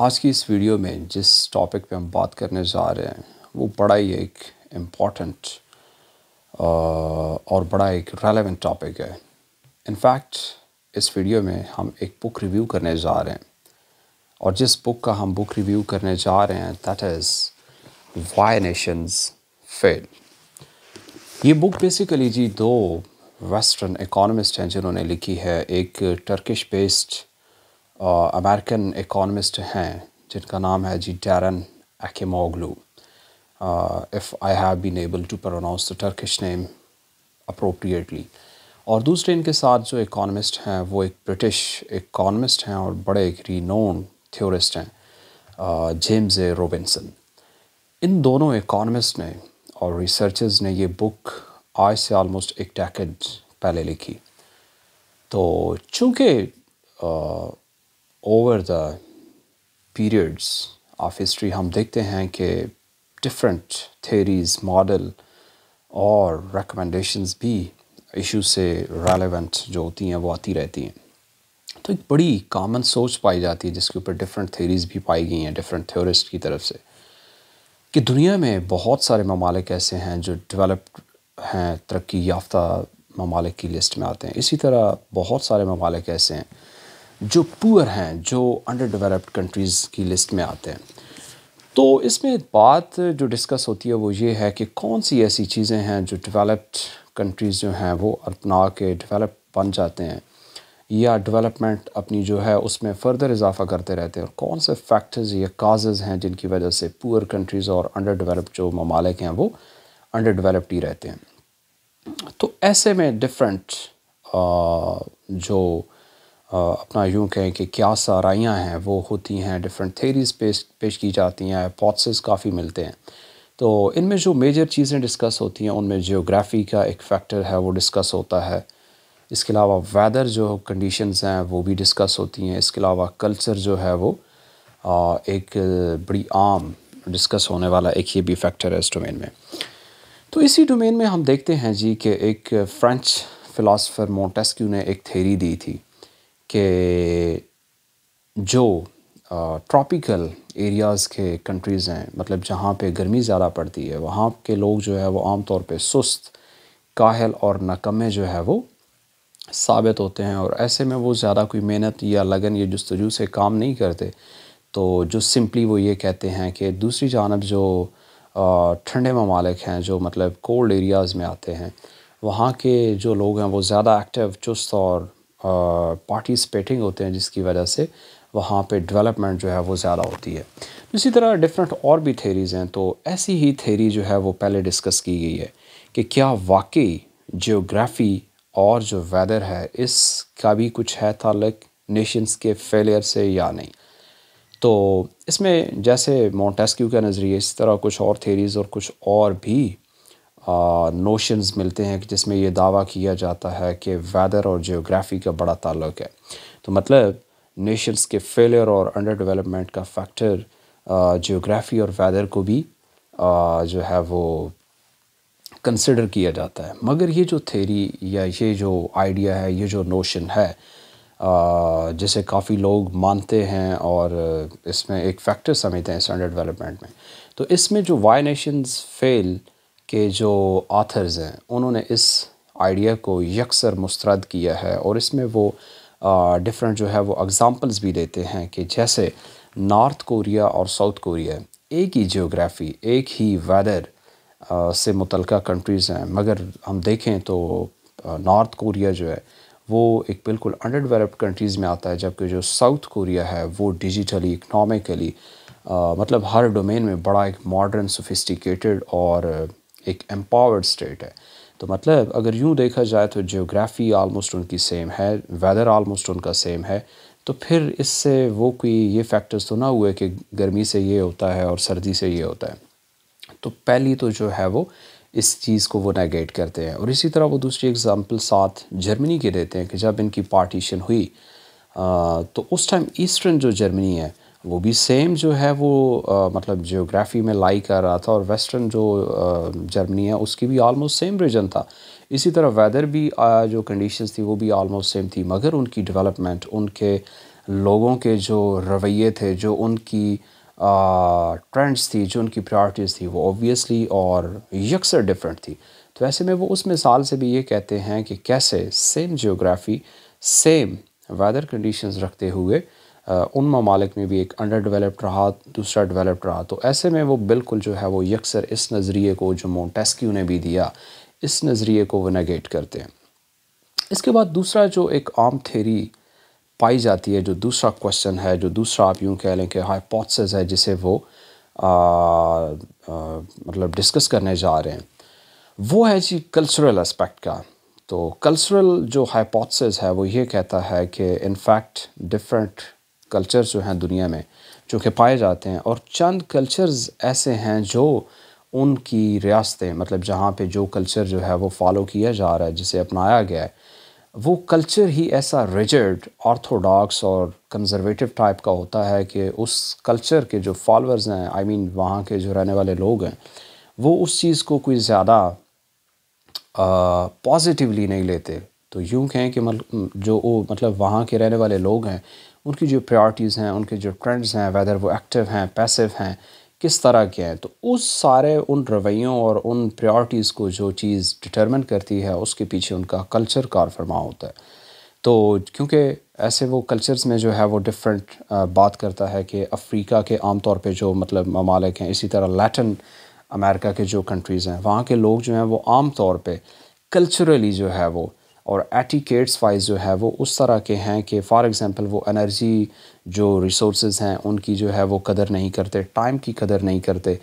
आज की इस वीडियो में जिस टॉपिक पे हम बात करने जा रहे हैं वो बड़ा ही एक इम्पॉर्टेंट और बड़ा एक रेलेवेंट टॉपिक है इनफैक्ट इस वीडियो में हम एक बुक रिव्यू करने जा रहे हैं और जिस बुक का हम बुक रिव्यू करने जा रहे हैं that is why nations fail ये बुक बेसिकली जी दो वेस्टर्न इकोनॉमिस्ट हैं जिन्होंने लिखी है एक टर्किश बेस्ड अमेरिकन इकोनमिस्ट हैं जिनका नाम है जी Daron Acemoglu if I have been able to pronounce the Turkish name appropriately और दूसरे इनके साथ जो इकोनमिस्ट हैं वो एक ब्रिटिश इकोनमिस्ट हैं और बड़े एक रीनोन थ्योरिस्ट हैं जेम्स ए रोबिनसन इन दोनों इकोनमिस्ट ने और रिसर्चर्स ने ये बुक आज से ऑलमोस्ट एक टैकेज पहले लिखी तो चूँकि over the periods of history हम देखते हैं कि डिफरेंट थेरीज मॉडल और रिकमेंडेशंस भी इशू से रेलेवेंट जो होती हैं वो आती रहती हैं तो एक बड़ी कॉमन सोच पाई जाती है जिसके ऊपर डिफरेंट थेरीज भी पाई गई हैं डिफरेंट थ्योरिस्ट की तरफ से कि दुनिया में बहुत सारे ममालिक ऐसे हैं जो डेवलप्ड हैं तरक्की याफ्ता ममालिक की लिस्ट में आते हैं इसी तरह बहुत सारे ममालिक ऐसे हैं जो पुअर हैं जो अंडर डेवलप्ड कंट्रीज़ की लिस्ट में आते हैं तो इसमें बात जो डिस्कस होती है वो ये है कि कौन सी ऐसी चीज़ें हैं जो डेवलप्ड कंट्रीज़ जो हैं वो अपना के डेवलप बन जाते हैं या डेवलपमेंट अपनी जो है उसमें फ़र्दर इजाफा करते रहते हैं और कौन से फैक्टर्स या काजेज़ हैं जिनकी वजह से पुअर कंट्रीज़ और अंडर डेवलप्ड जो ममालिक हैं वो अंडर डेवलप्ड ही रहते हैं तो ऐसे में डिफरेंट जो अपना यूँ कहें कि क्या साराइयाँ हैं वो होती हैं डिफरेंट थेरीज पेश पेश की जाती हैं पॉट्सेस काफ़ी मिलते हैं तो इनमें जो मेजर चीज़ें डिस्कस होती हैं उनमें जियोग्राफी का एक फैक्टर है वो डिस्कस होता है इसके अलावा वेदर जो कंडीशंस हैं वो भी डिस्कस होती हैं इसके अलावा कल्चर जो है वो आ, एक बड़ी आम डिस्कस होने वाला एक ये भी फैक्टर है इस डोमेन में तो इसी डोमेन में हम देखते हैं जी कि एक फ़्रेंच फ़िलासफ़र मोटेस्क्यू ने एक थेरी दी थी कि जो ट्रॉपिकल एरियाज़ के कंट्रीज़ हैं मतलब जहाँ पे गर्मी ज़्यादा पड़ती है वहाँ के लोग जो है वो आम तौर पे सुस्त काहल और नकमे जो है वो साबित होते हैं और ऐसे में वो ज़्यादा कोई मेहनत या लगन या जस्तजू से काम नहीं करते तो जो सिंपली वो ये कहते हैं कि दूसरी जानब जो ठंडे ममालिक हैं जो मतलब कोल्ड एरियाज़ में आते हैं वहाँ के जो लोग हैं वो ज़्यादा एक्टिव चुस्त और पार्टिसिपेटिंग होते हैं जिसकी वजह से वहाँ पे डेवलपमेंट जो है वो ज़्यादा होती है इसी तरह डिफरेंट और भी थेरीज़ हैं तो ऐसी ही थेरी जो है वो पहले डिस्कस की गई है कि क्या वाकई जियोग्राफ़ी और जो वेदर है इसका भी कुछ है ताल्लक नेशंस के फेलियर से या नहीं तो इसमें जैसे मोटेस्क्यू का नज़रिए इस तरह कुछ और थेरीज़ और कुछ और भी नोशंस मिलते हैं जिसमें ये दावा किया जाता है कि वेदर और जियोग्राफी का बड़ा ताल्लुक है तो मतलब नेशंस के फेलियर और अंडर डेवलपमेंट का फैक्टर जियोग्राफी और वेदर को भी आ, जो है वो कंसिडर किया जाता है मगर ये जो थेरी या ये जो आइडिया है ये जो नोशन है आ, जिसे काफ़ी लोग मानते हैं और इसमें एक फैक्टर समझते हैं स्टैंडर्ड डेवलपमेंट में तो इसमें जो वाई नेशंस फेल के जो आथर्स हैं उन्होंने इस आइडिया को यकसर मुस्रद किया है और इसमें वो डिफरेंट जो है वो एग्ज़ाम्पल्स भी देते हैं कि जैसे नॉर्थ कोरिया और साउथ कोरिया एक ही जियोग्राफ़ी एक ही वेदर से मुतल कंट्रीज़ हैं मगर हम देखें तो नॉर्थ कोरिया जो है वो एक बिल्कुल अंडर डेवलप्ड कंट्रीज़ में आता है जबकि जो साउथ कोरिया है वो डिजिटली इकनॉमिकली मतलब हर डोमेन में बड़ा एक मॉडर्न सोफिस्टिकेटेड और एक एम्पावर्ड स्टेट है तो मतलब अगर यूँ देखा जाए तो जोग्राफ़ी आलमोस्ट उनकी सेम है वेदर आलमोस्ट उनका सेम है तो फिर इससे वो कोई ये फैक्टर्स तो ना हुए कि गर्मी से ये होता है और सर्दी से ये होता है तो पहली तो जो है वो इस चीज़ को वो नेगेट करते हैं और इसी तरह वो दूसरी एग्ज़ाम्पल साथ जर्मनी के देते हैं कि जब इनकी पार्टीशन हुई आ, तो उस टाइम ईस्टर्न जो जर्मनी है वो भी सेम जो है वो आ, मतलब जियोग्राफी में लाई कर रहा था और वेस्टर्न जो जर्मनी है उसकी भी ऑलमोस्ट सेम रीजन था इसी तरह वेदर भी आ, जो कंडीशंस थी वो भी ऑलमोस्ट सेम थी मगर उनकी डेवलपमेंट उनके लोगों के जो रवैये थे जो उनकी ट्रेंड्स थी जो उनकी प्रायोरिटीज़ थी वो ऑब्वियसली और यकसर डिफरेंट थी तो ऐसे में वो उस मिसाल से भी ये कहते हैं कि कैसे same geography same weather conditions रखते हुए उन ममालिक में भी एक अंडर डेवलप्ड रहा दूसरा डेवलप्ड रहा तो ऐसे में वो बिल्कुल जो है वो यकसर इस नज़रिए को जो मोटेस्क्यू ने भी दिया इस नज़रिए को वो नगेट करते हैं इसके बाद दूसरा जो एक आम थेरी पाई जाती है जो दूसरा क्वेश्चन है जो दूसरा आप यूँ कह लें कि हाइपोथेसिस है जिसे वो आ, आ, मतलब डिस्कस करने जा रहे हैं वो है जी कल्चरल एस्पेक्ट का तो कल्चरल जो हाइपोथेसिस है वो ये कहता है कि इनफैक्ट डिफरेंट कल्चर जो हैं दुनिया में जो कि पाए जाते हैं और चंद कल्चर्स ऐसे हैं जो उनकी रियासतें मतलब जहाँ पे जो कल्चर जो है वो फॉलो किया जा रहा है जिसे अपनाया गया है वो कल्चर ही ऐसा रिजर्ड ऑर्थोडॉक्स और कंजर्वेटिव टाइप का होता है कि उस कल्चर के जो फॉलोअर्स हैं आई मीन वहाँ के जो रहने वाले लोग हैं वो उस चीज़ को कोई ज़्यादा पॉजिटिवली नहीं लेते तो यूँ कहें कि मतलब जो वो मतलब वहाँ के रहने वाले लोग हैं उनकी जो प्रायोरिटीज़ हैं उनके जो ट्रेंड्स हैं वेदर वो एक्टिव हैं पैसिव हैं किस तरह के हैं तो उस सारे उन रवैयों और उन प्रायोरिटीज़ को जो चीज़ डिटरमिन करती है उसके पीछे उनका कल्चर कार फरमा होता है तो क्योंकि ऐसे वो कल्चर्स में जो है वो डिफरेंट बात करता है कि अफ्रीका के आम तौर पे जो मतलब ममालिक हैं इसी तरह लैटिन अमेरिका के जो कंट्रीज़ हैं वहाँ के लोग जो हैं वो आम तौर पे कल्चरली जो है वो और एटिकेट्स वाइज जो है वो उस तरह के हैं कि फ़ॉर एग्ज़ाम्पल वो एनर्जी जो रिसोर्स हैं उनकी जो है वो कदर नहीं करते टाइम की कदर नहीं करते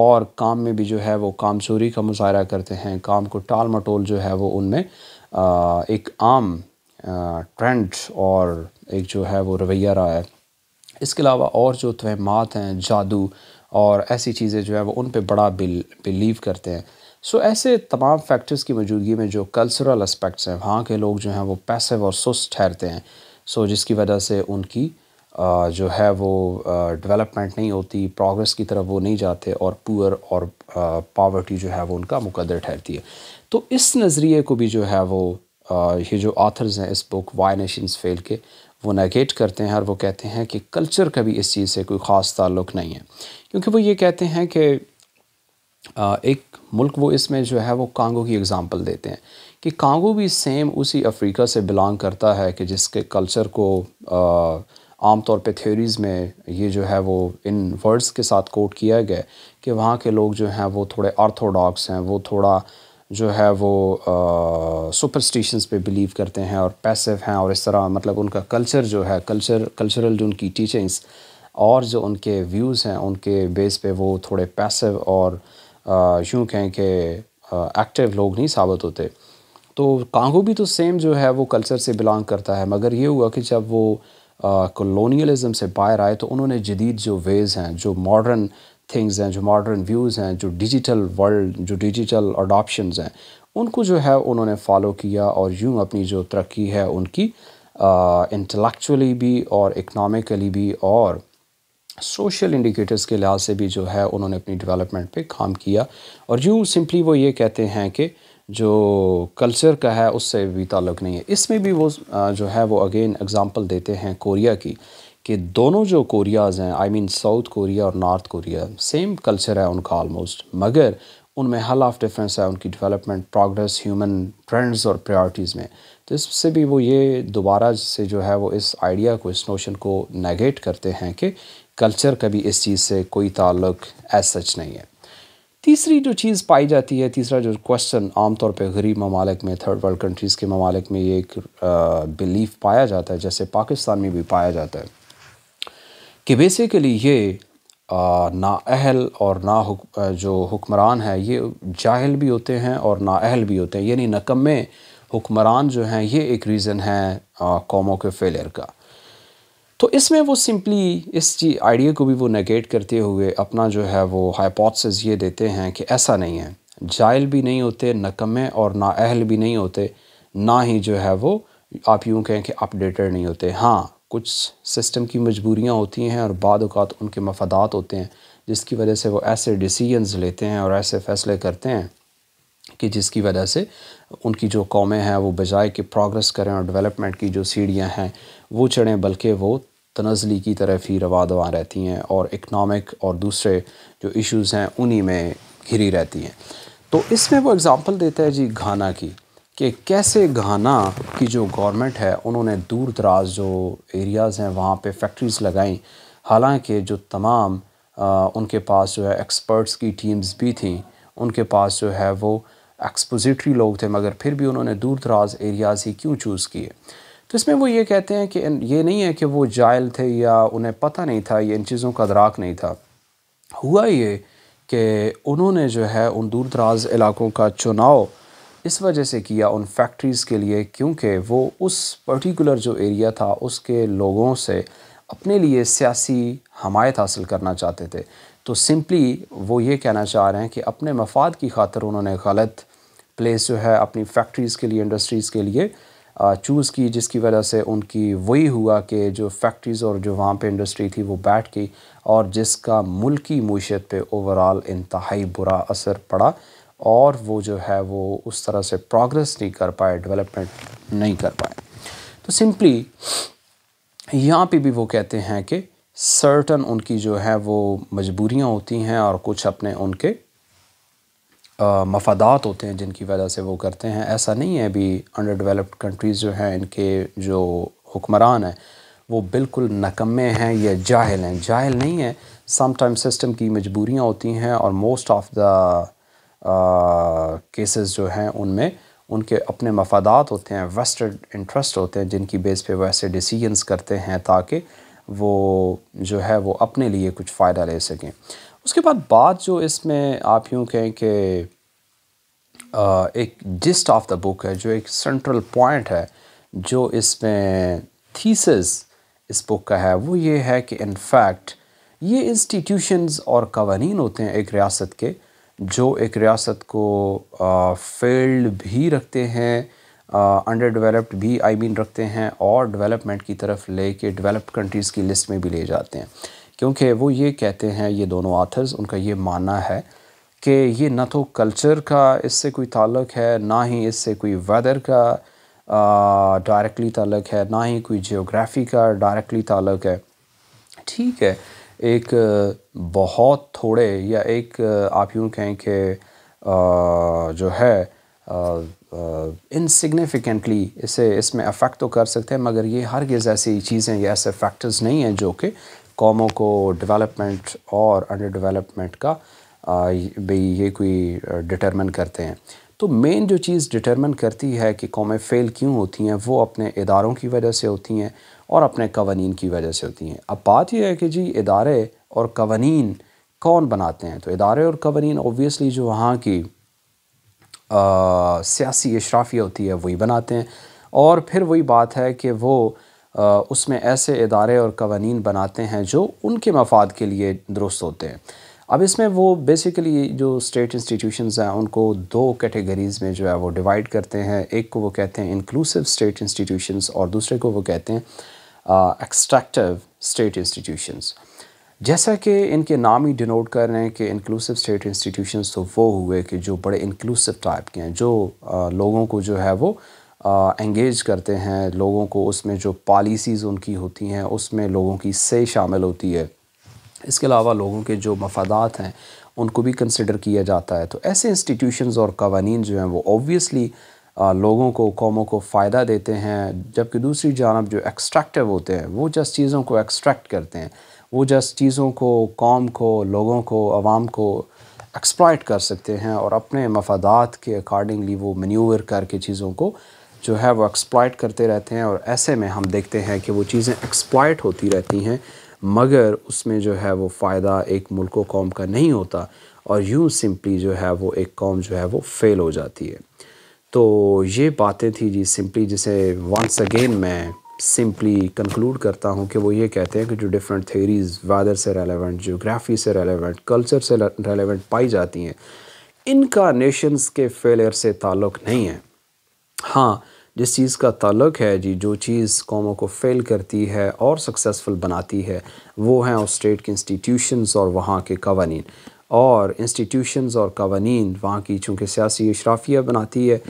और काम में भी जो है वो काम चोरी का मुजाहरा करते हैं काम को टाल मटोल जो है वो उनमें एक आम ट्रेंड और एक जो है वो रवैया रहा है इसके अलावा और जो तोहमात हैं जादू और ऐसी चीज़ें जो है वो उन पर बड़ा बिल बिलीव करते हैं सो ऐसे तमाम फैक्टर्स की मौजूदगी में जो कल्चरल एस्पेक्ट्स हैं वहाँ के लोग जो हैं वो पैसिव और सुस्त ठहरते हैं सो जिसकी वजह से उनकी जो है वो डेवलपमेंट नहीं होती प्रोग्रेस की तरफ वो नहीं जाते और पुअर और पावर्टी जो है वो उनका मुकदर ठहरती है तो इस नज़रिए को भी जो है वो ये जो आथर्स हैं इस बुक वाई नेशंस फेल के वो नेगेट करते हैं और वो कहते हैं कि कल्चर का भी इस चीज़ से कोई ख़ास ताल्लुक नहीं है क्योंकि वो ये कहते हैं कि एक मुल्क वो इसमें जो है वो कांगो की एग्ज़ाम्पल देते हैं कि कांगो भी सेम उसी अफ्रीका से बिलोंग करता है कि जिसके कल्चर को आम तौर पे थ्योरीज़ में ये जो है वो इन वर्ड्स के साथ कोट किया गया कि वहाँ के लोग जो हैं वो थोड़े ऑर्थोडॉक्स हैं वो थोड़ा जो है वो सुपरस्टिशंस पे बिलीव करते हैं और पैसिव हैं और इस तरह मतलब उनका कल्चर जो है कल्चर कल्चरल जो उनकी टीचिंग्स और जो उनके व्यूज़ हैं उनके बेस पे वो थोड़े पैसिव और यूँ कहें कि एक्टिव लोग नहीं साबित होते तो कांगो भी तो सेम जो है वो कल्चर से बिलोंग करता है मगर ये हुआ कि जब वो कॉलोनियलिज्म से बाहर आए तो उन्होंने जदीद जो वेज़ हैं जो मॉडर्न थिंग्स हैं जो मॉडर्न व्यूज़ हैं जो डिजिटल वर्ल्ड जो डिजिटल अडोपशन हैं उनको जो है उन्होंने फॉलो किया और यूँ अपनी जो तरक्की है उनकी इंटलेक्चुअली भी और इकनॉमिकली भी और सोशल इंडिकेटर्स के लिहाज से भी जो है उन्होंने अपनी डेवलपमेंट पे काम किया और यूँ सिंपली वो ये कहते हैं कि जो कल्चर का है उससे भी ताल्लुक़ नहीं है इसमें भी वो जो है वो अगेन एग्ज़ाम्पल देते हैं कोरिया की कि दोनों जो कोरियाज़ हैं आई मीन साउथ कोरिया और नॉर्थ कोरिया सेम कल्चर है उनका ऑलमोस्ट मगर उनमें हल ऑफ डिफरेंस है उनकी डेवलपमेंट प्रोग्रेस ह्यूमन ट्रेंड्स और प्रायोरिटीज़ में तो इससे भी वो ये दोबारा से जो है वो इस आइडिया को इस नोशन को नेगेट करते हैं कि कल्चर का भी इस चीज़ से कोई ताल्लुक एज सच नहीं है तीसरी जो चीज़ पाई जाती है तीसरा जो क्वेश्चन आमतौर पर गरीब ममालिक में थर्ड वर्ल्ड कंट्रीज़ के ममालिक में ये एक बिलीफ पाया जाता है जैसे पाकिस्तान में भी पाया जाता है कि बेसिकली ये नाअहल और ना हुक, जो हुक्मरान है ये जाहल भी होते हैं और नाअहल भी होते हैं यानी नकम में हुक्मरान जो हैं ये एक रीज़न है कौमों के फेलियर का तो इसमें वो सिंपली इस आइडिया को भी वो नेगेट करते हुए अपना जो है वो हाइपोथेसिस ये देते हैं कि ऐसा नहीं है जायल भी नहीं होते नकमे और ना अहल भी नहीं होते ना ही जो है वो आप यूँ कहें कि अपडेटेड नहीं होते हाँ कुछ सिस्टम की मजबूरियाँ होती हैं और बाद अवत उनके मफादात होते हैं जिसकी वजह से वो ऐसे डिसीजंस लेते हैं और ऐसे फ़ैसले करते हैं कि जिसकी वजह से उनकी जो कौमें हैं वो बजाय कि प्रोग्रेस करें और डेवलपमेंट की जो सीढ़ियाँ हैं वो चढ़ें बल्कि वो तनजली की तरफ ही रवा दवा रहती हैं और इकनॉमिक और दूसरे जो इश्यूज़ हैं उन्हीं में घिरी रहती हैं तो इसमें वो एग्ज़ाम्पल देता है जी घाना की कि कैसे घाना की जो गवर्नमेंट है उन्होंने दूर दराज जो एरियाज़ हैं वहाँ पे फैक्ट्रीज़ लगाई हालांकि जो तमाम आ, उनके पास जो है एक्सपर्ट्स की टीम्स भी थी उनके पास जो है वो एक्सपोजिटरी लोग थे मगर फिर भी उन्होंने दूर दराज एरियाज़ ही क्यों चूज़ किए तो इसमें वो ये कहते हैं कि ये नहीं है कि वो जायल थे या उन्हें पता नहीं था या इन चीज़ों का दराक नहीं था हुआ ये कि उन्होंने जो है उन दूर दराज इलाकों का चुनाव इस वजह से किया उन फैक्ट्रीज़ के लिए क्योंकि वो उस पर्टिकुलर जो एरिया था उसके लोगों से अपने लिए सियासी हमायत हासिल करना चाहते थे तो सिंपली वो ये कहना चाह रहे हैं कि अपने मफाद की खातर उन्होंने गलत प्लेस जो है अपनी फैक्ट्रीज़ के लिए इंडस्ट्रीज़ के लिए चूज़ की जिसकी वजह से उनकी वही हुआ कि जो फैक्ट्रीज़ और जो वहाँ पे इंडस्ट्री थी वो बैठ गई और जिसका मुल्की मीशत पे ओवरऑल इंतहाई बुरा असर पड़ा और वो जो है वो उस तरह से प्रोग्रेस नहीं कर पाए डेवलपमेंट नहीं कर पाए तो सिंपली यहाँ पे भी वो कहते हैं कि सर्टन उनकी जो है वो मजबूरियाँ होती हैं और कुछ अपने उनके मफादात होते हैं जिनकी वजह से वो करते हैं ऐसा नहीं है अभी अंडर डेवलप्ड कंट्रीज़ जो हैं इनके जो हुक्मरान हैं वो बिल्कुल नकम्मे हैं या जाहिल हैं जाहिल नहीं है समटाइम सिस्टम की मजबूरियाँ होती हैं और मोस्ट ऑफ द केसेस जो हैं उनमें उनके अपने मफादात होते हैं वेस्टेड इंटरेस्ट होते हैं जिनकी बेस पे वैसे डिसीजंस करते हैं ताकि वो जो है वो अपने लिए कुछ फ़ायदा ले सकें उसके बाद बात जो इसमें आप यूँ कहें कि एक जिस्ट ऑफ द बुक है जो एक सेंट्रल पॉइंट है जो इसमें थीसिस इस बुक का है वो ये है कि इनफैक्ट ये इंस्टीट्यूशंस और कवानीन होते हैं एक रियासत के जो एक रियासत को फेल्ड भी रखते हैं अंडर डेवलप्ड भी आई I मीन mean रखते हैं और डेवलपमेंट की तरफ ले के डेवलप्ड कंट्रीज़ की लिस्ट में भी ले जाते हैं क्योंकि वो ये कहते हैं ये दोनों आथर्स उनका ये मानना है कि ये ना तो कल्चर का इससे कोई ताल्लुक है ना ही इससे कोई वेदर का डायरेक्टली ताल्लुक है ना ही कोई जियोग्राफी का डायरेक्टली ताल्लुक है ठीक है एक बहुत थोड़े या एक आप यूँ कहें कि जो है इनसिग्निफिकेंटली इसे इसमें अफेक्ट तो कर सकते हैं मगर ये हर गज ऐसी चीज़ें या ऐसे फैक्टर्स नहीं हैं जो कि कौमों को डेवलपमेंट और अंडर डेवलपमेंट का भी ये कोई डिटरमिन करते हैं तो मेन जो चीज़ डिटरमिन करती है कि कौमें फ़ेल क्यों होती हैं वो अपने इदारों की वजह से होती हैं और अपने कवानीन की वजह से होती हैं अब बात यह है कि जी इदारे और कवानीन कौन बनाते हैं तो इदारे और कवानीन ओबियसली जो वहाँ की सियासी अशराफिया होती है वही बनाते हैं और फिर वही बात है कि वो आ, उसमें ऐसे इदारे और कवानी बनाते हैं जो उनके मफाद के लिए दुरुस्त होते हैं अब इसमें वो बेसिकली जो स्टेट इंस्टीट्यूशंस हैं उनको दो कैटेगरीज़ में जो है वो डिवाइड करते हैं एक को वो कहते हैं इंक्लूसिव स्टेट इंस्टीट्यूशंस और दूसरे को वो कहते हैं एक्सट्रैक्टिव स्टेट इंस्टीट्यूशंस जैसा कि इनके नाम ही डिनोट कर रहे हैं कि इंक्लूसिव स्टेट इंस्टीट्यूशन तो वो हुए कि जो बड़े इंक्लूसिव टाइप के हैं जो आ, लोगों को जो है वो एंगेज करते हैं लोगों को उसमें जो पॉलिसीज़ उनकी होती हैं उसमें लोगों की से शामिल होती है इसके अलावा लोगों के जो मफादात हैं उनको भी कंसिडर किया जाता है तो ऐसे इंस्टीट्यूशनस और कवानीन जो हैं वो ओबियसली लोगों को कौमों को फ़ायदा देते हैं जबकि दूसरी जानब जो एक्सट्रैक्टिव होते हैं वो जस्ट चीज़ों को एक्सट्रैक्ट करते हैं वो जस्ट चीज़ों को कौम को लोगों को आवाम को एक्सप्लाइट कर सकते हैं और अपने मफादात के अकॉर्डिंगली वो मनूवर करके चीज़ों को जो है वो एक्सप्लाइट करते रहते हैं और ऐसे में हम देखते हैं कि वो चीज़ें एक्सप्लाइट होती रहती हैं मगर उसमें जो है वो फ़ायदा एक मुल्क कौम का नहीं होता और यूँ सिंपली जो है वो एक कौम जो है वो फेल हो जाती है तो ये बातें थी जी सिंपली जिसे वंस अगेन मैं सिंपली कंक्लूड करता हूँ कि वो ये कहते हैं कि जो डिफरेंट थेरीज़ वादर से रेलेवेंट जोग्राफ़ी से रेलेवेंट कल्चर से रेलेवेंट पाई जाती हैं इनका नेशंस के फेलियर से ताल्लुक़ नहीं है हाँ जिस चीज़ का ताल्लुक़ है जी जो चीज़ कौमों को फेल करती है और सक्सेसफुल बनाती है वो हैं उस स्टेट के इंस्टीट्यूशंस और वहाँ के कवानी और इंस्टीट्यूशंस और कवानी वहाँ की चूँकि सियासी अशराफिया बनाती है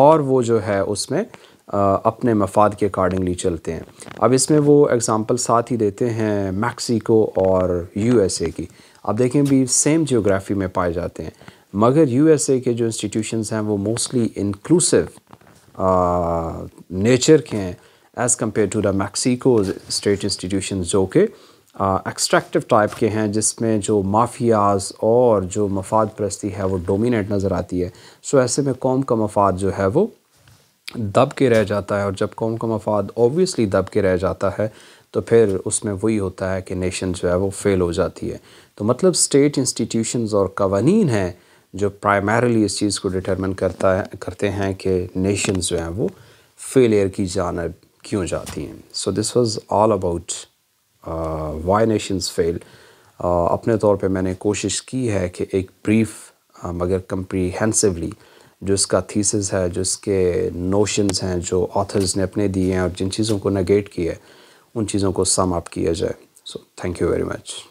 और वो जो है उसमें अपने मफाद के अकॉर्डिंगली चलते हैं अब इसमें वो एग्ज़ाम्पल साथ ही देते हैं मैक्सिको और यूएसए की अब देखें भी सेम जियोग्राफी में पाए जाते हैं मगर यूएसए के जो इंस्टीट्यूशंस हैं वो मोस्टली इंक्लूसिव नेचर के हैं as compared to the Mexico state institution जो के एक्सट्रैक्टिव टाइप के हैं जिसमें जो माफियाज और जो मफाद प्रस्ती है वो डोमिनेट नज़र आती है सो ऐसे में कौम का मफाद जो है वो दब के रह जाता है और जब कौम का मफाद ओबियसली दब के रह जाता है तो फिर उसमें वही होता है कि नेशन जो है वो फेल हो जाती है तो मतलब स्टेट इंस्टीट्यूशन और कवानीन हैं जो प्राइमरली इस चीज़ को डिटर्मन करता है करते हैं कि नेशन जो हैं वो फेलियर की जानब क्यों जाती हैं so this was all about why nations fail अपने तौर पे मैंने कोशिश की है कि एक ब्रीफ uh, मगर कम्प्रीहेंसिवली जो इसका थीसिस है जो इसके नोशंस हैं जो ऑथर्स ने अपने दिए हैं और जिन चीज़ों को नगेट किया है उन चीज़ों को सम अप किया जाए so thank you very much